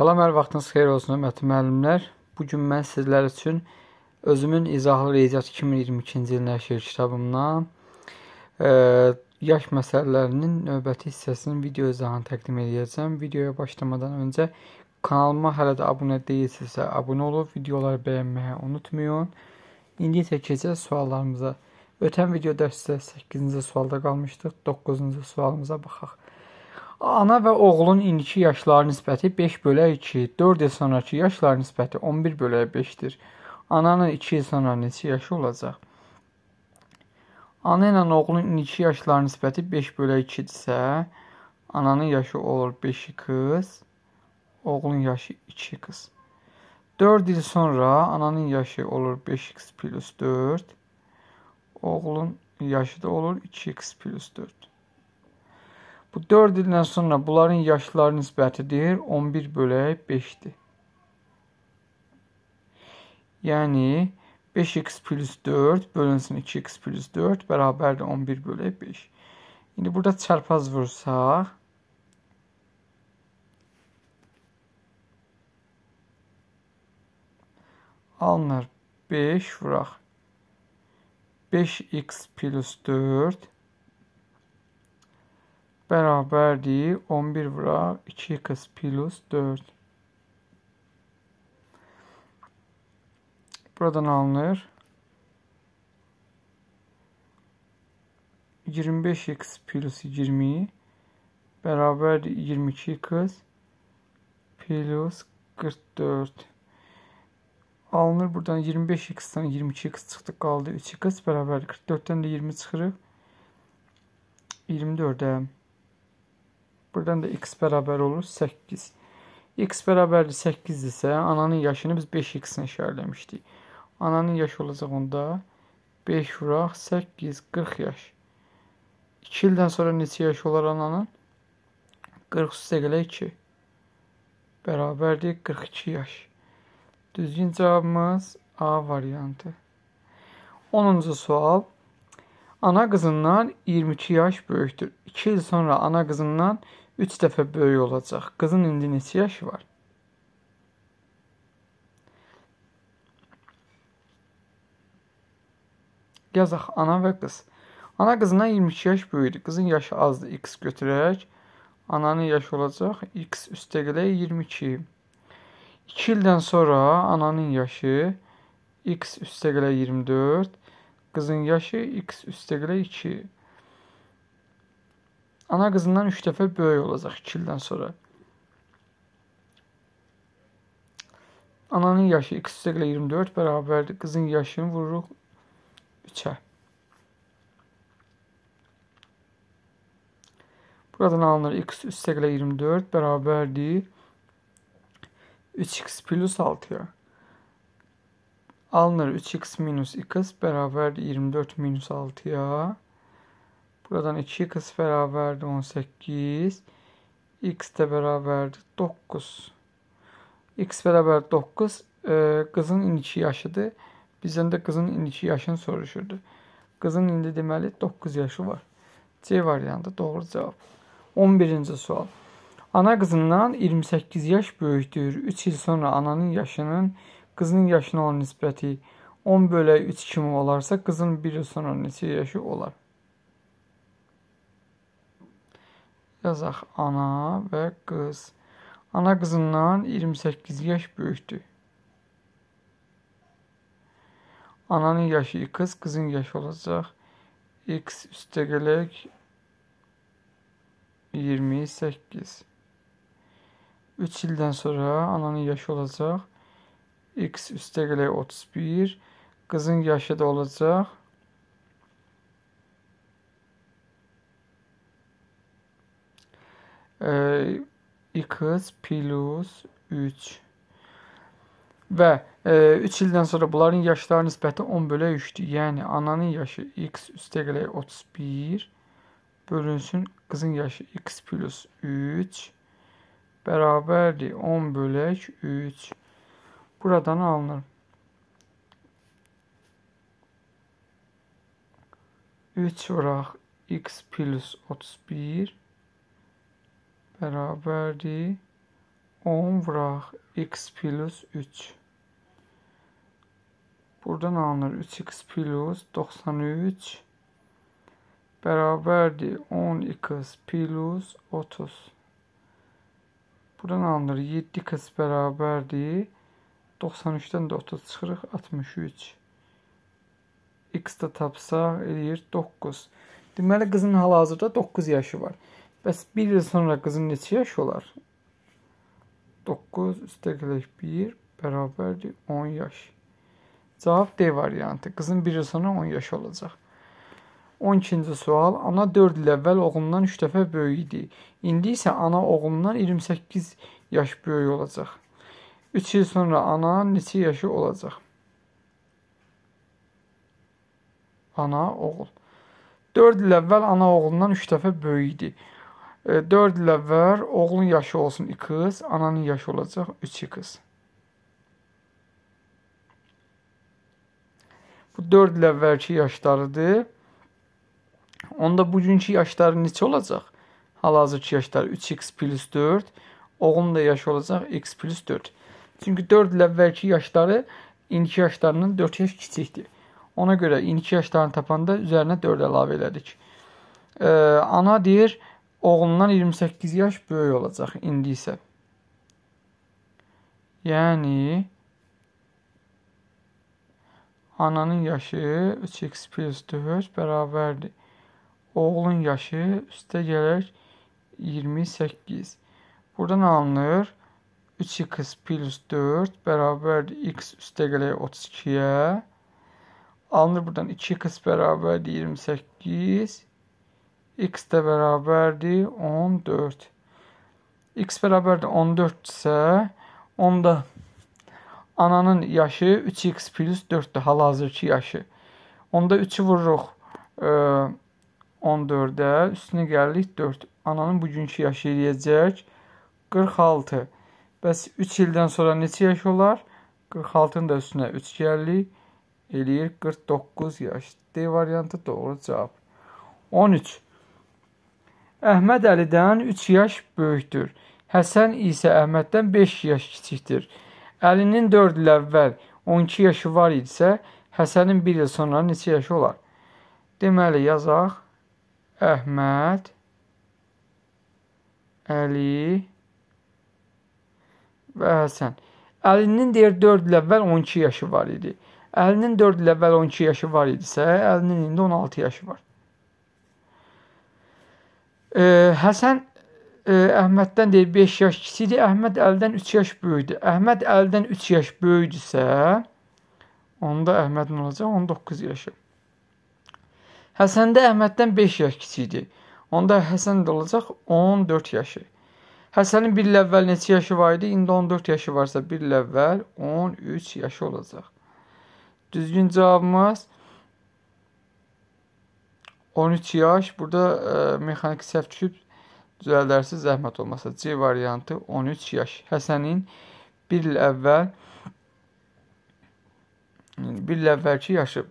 Salam, hər vaxtınız xeyir olsun, hörmətli müəllimlər. Bu gün mən sizlər üçün özümün izahlı riyaziyyat 2022-ci il nəşr kitabımdan e, yaş məsələlərinin növbəti hissəsinin video izahını təqdim edəcəm. Videoya başlamadan öncə kanalıma hələ də abunə deyilsinizsə, abunə olub videoları bəyənməyi unutmayın. İndi isə keçək suallarımıza. Ötən video dərsimizdə 8-ci sualda qalmışdıq. 9-cu sualımıza baxaq. Ana və oğlun indiki yaşları nisbəti 5 bölək 2, 4 il sonrakı yaşları nisbəti 11 bölək 5-dir. Ananın 2 il sonra neçə yaşı olacaq? Ana ilə oğlun indiki yaşları nisbəti 5 bölək 2-dirsə, ananın yaşı olur 5 qız, oğlun yaşı 2 qız. 4 il sonra ananın yaşı olur 5x + 4, oğlun yaşı da olur 2x + 4. Bu 4 ildən sonra bunların yaşları nisbətidir 11 bölək 5-dir. Yəni 5x plus 4 bölünsün 2x plus 4 bərabərdir 11 bölək 5. İndi burada çarpaz vursaq, alınır 5 vuraq. 5x plus 4 beraberliği 11 vura 2 kız plus 4. Buradan alınır. 25x plus 20 beraber 22x plus 44 alınır. Buradan 25x'ten 22x çıktı kaldı. 3 kız beraber 44'ten de 20 çıkarıp 24'e Buradan da x bərabər olur 8. x bərabərdir 8 isə ananın yaşını biz 5x-lə işarələmişdik. Ananın yaşı olacaq onda 5 vuraq 8 40 yaş. 2 ildən sonra neçə yaş olar ananın? 40 üstə gələ 2. Bərabərdir 42 yaş. Düzgün cavabımız A variantı. 10-cu sual. Ana qızından 22 yaş böyükdür. 2 il sonra ana qızından Üç dəfə böyük olacaq. Qızın indi neçə yaşı var? Yazaq ana və qız. Ana qızından 22 yaş böyüdü. Qızın yaşı azdır. X götürərək ananın yaşı olacaq. X üstə gələk 22. 2 ildən sonra ananın yaşı X üstə gələk 24. Qızın yaşı X üstə gələk 2. Ana kızından 3 defa böyük olacaq 2 ildən sonra. Ananın yaşı x üstəqlə 24 bərabərdir. Kızın yaşını vururuq 3 Buradan alınır x üstəqlə 24 bərabərdir. 3x plus 6-ya. Alınır 3x minus x bərabərdir 24 minus 6-ya. Buradan 2x bərabərdir 18. X də bərabərdir 9. X bərabər 9. E, qızın indiki yaşıdır. Bizdən də qızın indiki yaşını soruşurdu. Qızın indi deməli 9 yaşı var. C variantı doğru cavab. 11-ci sual. Ana qızından 28 yaş böyükdür. 3 il sonra ananın yaşının qızının yaşına olan nisbəti 10 bölək 3 kimi olarsa, qızın 1 il sonra neçə yaşı olar? yazaq ana və qız. Ana kızından 28 yaş böyükdür. Ananın yaşı kız kızın yaşı olacaq. X üstəgələk 28. 3 ildən sonra ananın yaşı olacaq. X üstəgələk 31, kızın yaşı da olacaq x plus 3 və 3 e, ildən sonra bunların yaşları nisbəti 10 bölə 3-dür. Yəni, ananın yaşı x üstəqələk 31 bölünsün qızın yaşı x plus 3 bərabərdir 10 bölək 3 buradan alınır. 3 vuraq x plus 31 bərabərdir 10 vuraq x plus 3. Buradan alınır 3x plus 93 bərabərdir 10x plus 30. Buradan alınır 7x bərabərdir 93-dən də 30 çıxırıq 63. x də tapsaq eləyir 9. Deməli qızın hal-hazırda 9 yaşı var. Bəs bir il sonra qızın neçə yaşı olar? 9 üstəgələk 1 bərabərdir 10 yaş. Cavab D variantı. Qızın bir il sonra 10 yaş olacaq. 12-ci sual. Ana 4 il əvvəl oğlundan 3 dəfə böyük idi. İndi isə ana oğlundan 28 yaş böyük olacaq. 3 il sonra ana neçə yaşı olacaq? Ana oğul. 4 il əvvəl ana oğlundan 3 dəfə böyük idi. 4 e, il əvvəl oğlun yaşı olsun 2 qız, ananın yaşı olacaq 3 qız. Bu 4 il əvvəlki yaşlarıdır. Onda bugünkü yaşları neçə olacaq? Hal-hazırki yaşları 3x plus 4. Oğlun da yaşı olacaq x plus 4. Çünki 4 il əvvəlki yaşları indiki yaşlarından 4 yaş kiçikdir. Ona görə indiki yaşlarını tapanda üzərinə 4 əlavə elədik. Ee, ana deyir, oğlundan 28 yaş böyük olacaq indi isə. Yəni ananın yaşı 3x plus 4 bərabərdir. Oğlun yaşı üstə gəlir 28. Buradan alınır 3x plus 4 bərabərdir x üstə gəlir 32-yə. Alınır buradan 2x bərabərdir 28 x də bərabərdir 14. x bərabərdir 14 isə onda ananın yaşı 3x plus 4-dür hal-hazırki yaşı. Onda 3-ü vururuq e, 14-ə, üstünə gəlirik 4. Ananın bugünkü yaşı eləyəcək 46. Bəs 3 ildən sonra neçə yaş olar? 46-ın da üstünə 3 gəlirik, eləyir 49 yaş. D variantı doğru cavab. 13. Əhməd Əlidən 3 yaş böyükdür. Həsən isə Əhməddən 5 yaş kiçikdir. Əlinin 4 il əvvəl 12 yaşı var idisə, Həsənin 1 il sonra neçə yaşı olar? Deməli yazaq Əhməd Əli və Həsən. Əlinin deyir 4 il əvvəl 12 yaşı var idi. Əlinin 4 il əvvəl 12 yaşı var idisə, əlinin indi 16 yaşı var. E, Həsən e, Əhməddən deyir 5 yaş kiçikdir, Əhməd əldən 3 yaş böyükdür. Əhməd əldən 3 yaş böyükdürsə, onda Əhmədin olacaq 19 yaşı. Həsəndə Əhməddən 5 yaş kiçikdir. Onda Həsən də olacaq 14 yaşı. Həsənin bir il əvvəl neçə yaşı var idi? İndi 14 yaşı varsa, bir il əvvəl 13 yaşı olacaq. Düzgün cavabımız 13 yaş. Burada e, mexaniki səhv düşüb düzəldərsiz zəhmət olmasa. C variantı 13 yaş. Həsənin 1 il əvvəl 1 il əvvəlki yaşı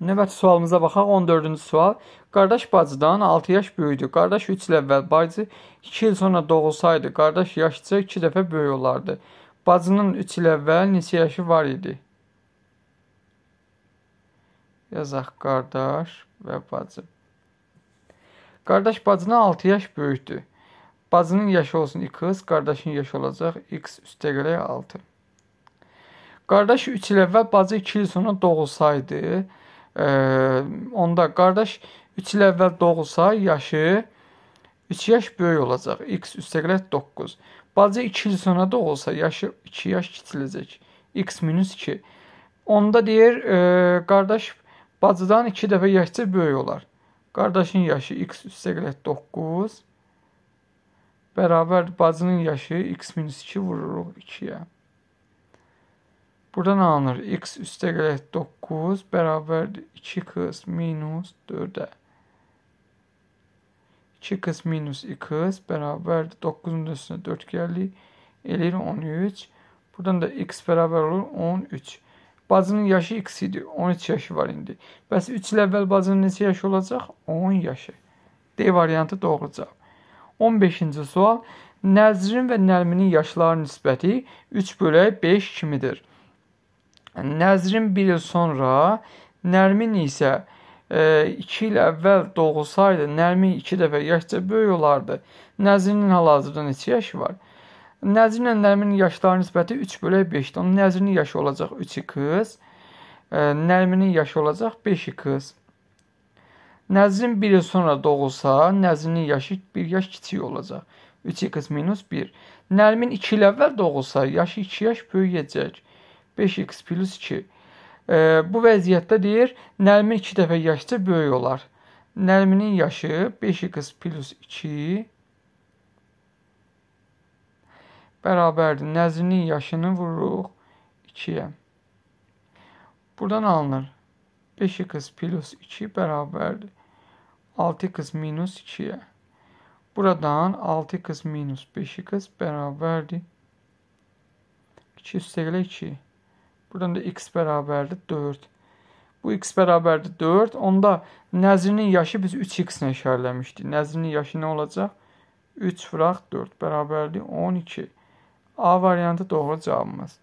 Növbəti sualımıza baxaq. 14-cü sual. Qardaş bacıdan 6 yaş böyükdür. Qardaş 3 il əvvəl, bacı 2 il sonra doğulsaydı, qardaş yaşca 2 dəfə böyük olardı. Bacının 3 il əvvəl neçə yaşı var idi? Yazaq qardaş və bacı. Qardaş bacına 6 yaş böyükdür. Bacının yaşı olsun 2, qardaşın yaşı olacaq x üstəgələk 6. Qardaş 3 il əvvəl, bacı 2 il sonra doğulsaydı, onda qardaş 3 il əvvəl doğulsa, yaşı 3 yaş böyük olacaq. X üstəqlət 9. Bacı 2 il sonra doğulsa, yaşı 2 yaş kiçiləcək. X minus 2. Onda deyir, e, qardaş bacıdan 2 dəfə yaşca böyük olar. Qardaşın yaşı x üstəqlət 9 bərabər bacının yaşı x minus 2 vururuq 2-yə. Buradan alınır. X üstə gələk 9 bərabərdir. 2 qız minus 4-ə. 2 qız minus 2 qız bərabərdir. 9-un üstünə 4 gəlir. Eləyir 13. Buradan da x bərabər olur 13. Bacının yaşı x idi. 13 yaşı var indi. Bəs 3 il əvvəl bacının neçə yaşı olacaq? 10 yaşı. D variantı doğru cavab. 15-ci sual. Nəzrin və Nərminin yaşlarının nisbəti 3 bölək 5 kimidir? Yəni Nəzrin bir il sonra, Nərmin isə 2 e, il əvvəl doğulsaydı, Nərmin 2 dəfə yaşca böyük olardı. Nəzrinin hal-hazırda neçə yaşı var? Nəzrinlə Nərminin yaşları nisbəti 3/5-dir. Onun Nəzrinin yaşı olacaq 3-i qız, e, Nərminin yaşı olacaq 5-i qız. Nəzrin 1 il sonra doğulsa, Nəzrinin yaşı 1 yaş kiçik olacaq. 3-i qız minus 1. Nərmin 2 il əvvəl doğulsa, yaşı 2 yaş böyüyəcək. 5x plus 2. E, bu vəziyyətdə deyir, Nərmin 2 dəfə yaşca böyük olar. Nərminin yaşı 5x plus 2 bərabərdir. Nəzrinin yaşını vururuq 2-yə. Buradan alınır. 5x plus 2 bərabərdir. 6x minus 2-yə. Buradan 6x minus 5x bərabərdir. 2 üstə ilə 2. Buradan da x bərabərdir 4. Bu x bərabərdir 4. Onda nəzrinin yaşı biz 3x ilə işarələmişdik. Nəzrinin yaşı nə olacaq? 3 vuraq 4 bərabərdir 12. A variantı doğru cavabımız.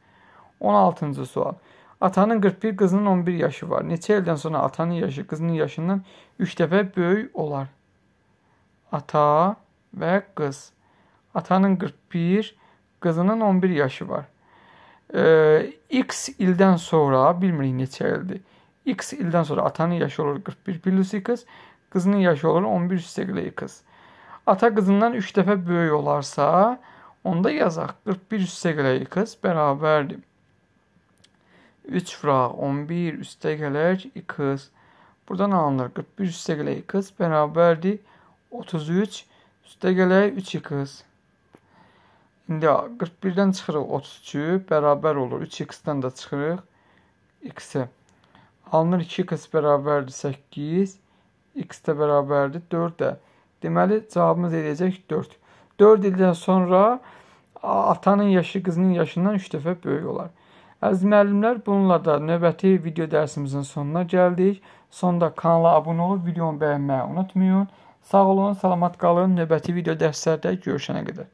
16-cı sual. Atanın 41, qızının 11 yaşı var. Neçə ildən sonra atanın yaşı qızının yaşından 3 dəfə böyük olar? Ata və qız. Atanın 41, qızının 11 yaşı var. Ee, X ilden sonra bilmirik neçə ildir. X ilden sonra atanın yaşı olur 41 plus X, qızının yaşı olur 11 üstəqli kız. Ata kızından 3 dəfə böyük olarsa, onda yazak 41 üstəqli kız bərabərdir. 3 fraq 11 üstəqlək kız. Buradan alınır 41 üstəqli kız beraberdi. 33 üstəqlək 3 kız. İndi 41-dən çıxırıq 33, bərabər olur 3x-dən də çıxırıq x-ə. Alınır 2x bərabərdir 8, x də bərabərdir 4-ə. Deməli cavabımız eləyəcək 4. 4 ildən sonra atanın yaşı qızının yaşından 3 dəfə böyük olar. Əziz müəllimlər, bununla da növbəti video dərsimizin sonuna gəldik. Sonda kanala abunə olub videonu bəyənməyi unutmayın. Sağ olun, salamat qalın. Növbəti video dərslərdə görüşənə qədər.